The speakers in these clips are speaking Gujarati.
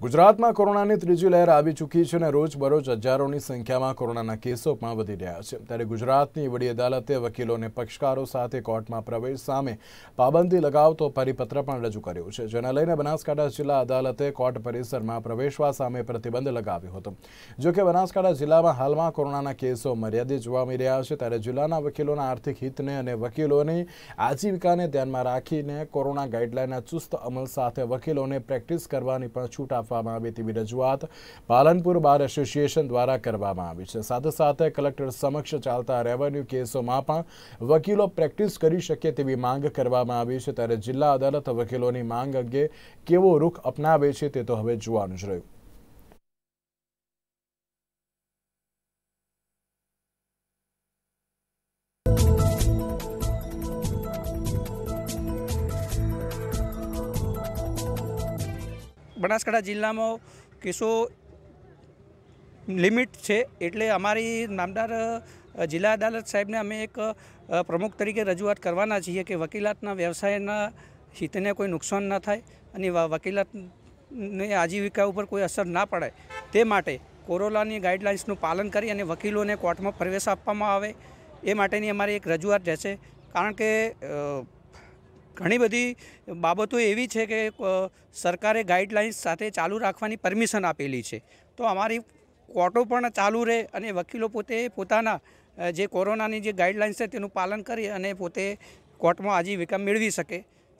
ગુજરાતમાં કોરોનાની ત્રીજી લહેર આવી ચૂકી છે અને રોજબરોજ હજારોની સંખ્યામાં કોરોનાના કેસો પણ વધી રહ્યા છે ત્યારે ગુજરાતની વડી અદાલતે વકીલોને પક્ષકારો સાથે કોર્ટમાં પ્રવેશ સામે પાબંદી લગાવતો પરિપત્ર પણ રજૂ કર્યો છે જેને લઈને બનાસકાંઠા જિલ્લા અદાલતે કોર્ટ પરિસરમાં પ્રવેશવા સામે પ્રતિબંધ લગાવ્યો હતો જોકે બનાસકાંઠા જિલ્લામાં હાલમાં કોરોનાના કેસો મર્યાદિત જોવા મળી રહ્યા છે ત્યારે જિલ્લાના વકીલોના આર્થિક હિતને અને વકીલોની આજીવિકાને ધ્યાનમાં રાખીને કોરોના ગાઈડલાઇનના ચુસ્ત અમલ સાથે વકીલોને પ્રેક્ટિસ કરવાની પણ છૂટ આપવામાં આવે તેવી રજૂઆત પાલનપુર બાર એસોસિએશન દ્વારા કરવામાં આવી છે સાથે સાથે કલેક્ટર સમક્ષ ચાલતા રેવન્યુ કેસોમાં પણ વકીલો પ્રેક્ટિસ કરી શકે તેવી માંગ કરવામાં આવી છે ત્યારે જિલ્લા અદાલત વકીલોની માંગ અંગે કેવો રૂખ અપનાવે છે તે તો હવે જોવાનું જ રહ્યું બનાસકાંઠા જિલ્લામાં કેસો લિમિટ છે એટલે અમારી નામદાર જિલ્લા અદાલત સાહેબને અમે એક પ્રમુખ તરીકે રજૂઆત કરવાના છીએ કે વકીલાતના વ્યવસાયના હિતને કોઈ નુકસાન ન થાય અને વકીલાતને આજીવિકા ઉપર કોઈ અસર ના પડે તે માટે કોરોલાની ગાઈડલાઇન્સનું પાલન કરી અને વકીલોને કોર્ટમાં પ્રવેશ આપવામાં આવે એ માટેની અમારી એક રજૂઆત રહેશે કારણ કે ઘણી બધી બાબતો એવી છે કે સરકારે ગાઈડલાઇન્સ સાથે ચાલુ રાખવાની પરમિશન આપેલી છે તો અમારી કોર્ટો પણ ચાલુ રહે અને વકીલો પોતે પોતાના જે કોરોનાની જે ગાઈડલાઇન્સ છે તેનું પાલન કરી અને પોતે કોર્ટમાં આજીવિકા મેળવી શકે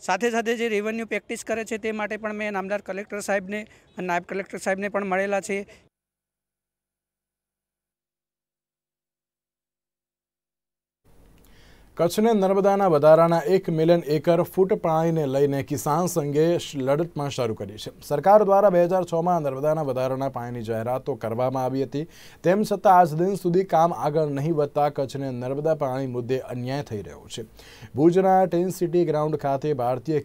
સાથે સાથે જે રેવન્યુ પ્રેક્ટિસ કરે છે તે માટે પણ મેં નામદાર કલેક્ટર સાહેબને નાયબ કલેક્ટર સાહેબને પણ મળેલા છે કચ્છને નર્મદાના વધારાના એક મિલિયન એકર ફૂટ પાણીને લઈને કિસાન સંઘે લડતમાં શરૂ કરી છે સરકાર દ્વારા બે હજાર છમાં નર્મદાના વધારાના પાણીની જાહેરાતો કરવામાં આવી હતી તેમ છતાં આજ દિન સુધી કામ આગળ નહીં વધતા કચ્છને નર્મદા પાણી મુદ્દે અન્યાય થઈ રહ્યો છે ભુજના ટેન સિટી ગ્રાઉન્ડ ખાતે ભારતીય